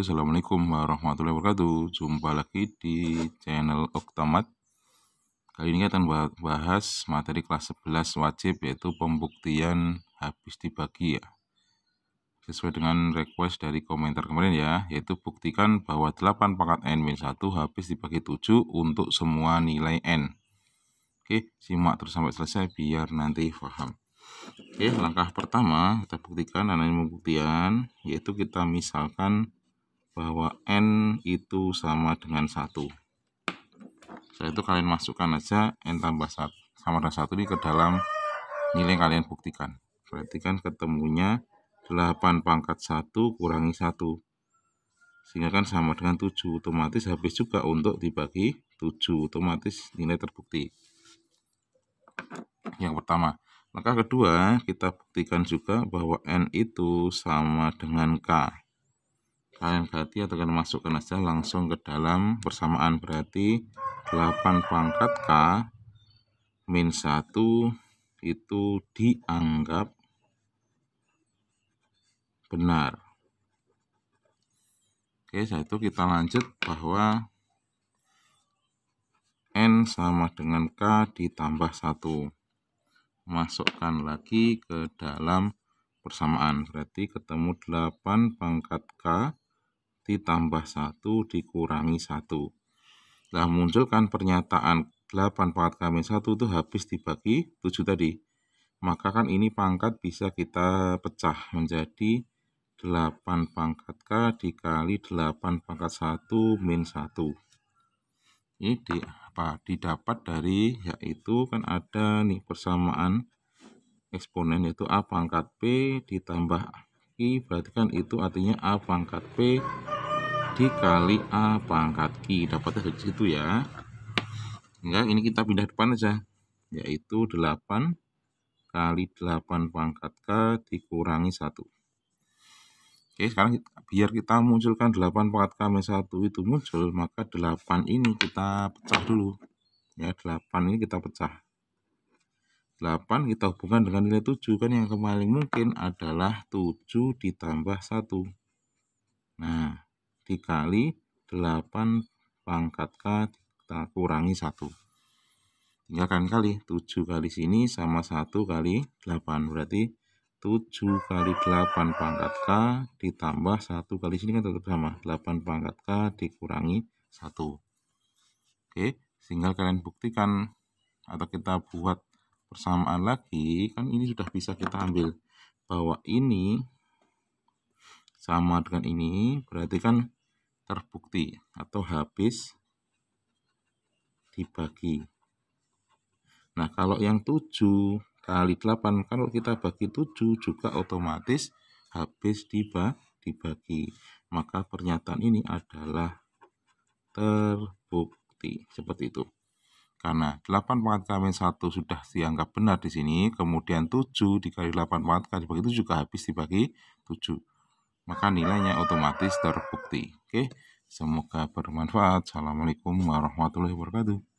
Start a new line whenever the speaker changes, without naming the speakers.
assalamualaikum warahmatullahi wabarakatuh Jumpa lagi di channel Oktamat Kali ini kita akan bahas materi kelas 11 wajib Yaitu pembuktian habis dibagi ya Sesuai dengan request dari komentar kemarin ya Yaitu buktikan bahwa 8 pangkat N-1 habis dibagi 7 untuk semua nilai N Oke simak terus sampai selesai biar nanti paham Oke, langkah pertama kita buktikan dan ini pembuktian yaitu kita misalkan bahwa N itu sama dengan satu, Setelah itu kalian masukkan aja N tambah satu, sama dengan satu ini ke dalam nilai yang kalian buktikan. Berarti kan ketemunya 8 pangkat 1 kurangi 1. Sehingga kan sama dengan 7. Otomatis habis juga untuk dibagi 7. Otomatis nilai terbukti. Yang pertama. maka kedua, kita buktikan juga bahwa N itu sama dengan K kalian ganti atau kalian masukkan aja langsung ke dalam persamaan berarti 8 pangkat K min 1 itu dianggap benar oke setelah itu kita lanjut bahwa N sama dengan K ditambah 1 masukkan lagi ke dalam persamaan berarti ketemu 8 pangkat K berarti tambah 1 dikurangi 1. Nah, munculkan pernyataan 8 pangkat kami 1 itu habis dibagi 7 tadi. Maka kan ini pangkat bisa kita pecah menjadi 8 pangkat K dikali 8 pangkat 1 min 1. Ini di, apa, didapat dari yaitu kan ada nih persamaan eksponen yaitu A pangkat P ditambah I berarti kan itu artinya A pangkat P dikali A pangkat Q dapatnya dari situ ya enggak ini kita pindah depan aja yaitu 8 kali 8 pangkat K dikurangi 1 Oke sekarang kita, biar kita munculkan 8 pangkat K 1 itu muncul maka 8 ini kita pecah dulu ya 8 ini kita pecah 8 kita hubungkan dengan nilai 7 kan yang kemarin mungkin adalah 7 ditambah 1 nah dikali 8 pangkat K kita kurangi 1. Tinggalkan kali 7 kali sini sama 1 kali 8. Berarti 7 kali 8 pangkat K ditambah 1 kali sini kan tetap sama. 8 pangkat K dikurangi 1. Oke, sehingga kalian buktikan atau kita buat persamaan lagi. Kan ini sudah bisa kita ambil bahwa ini sama dengan ini berarti kan terbukti atau habis dibagi. Nah, kalau yang 7 kali 8 kan kalau kita bagi 7 juga otomatis habis dibagi. Maka pernyataan ini adalah terbukti seperti itu. Karena 8 pangkat kawin 1 sudah dianggap benar di sini, kemudian 7 dikali 8 pangkat kali bagi 7 juga habis dibagi 7 maka nilainya otomatis terbukti. Oke, semoga bermanfaat. Assalamualaikum warahmatullahi wabarakatuh.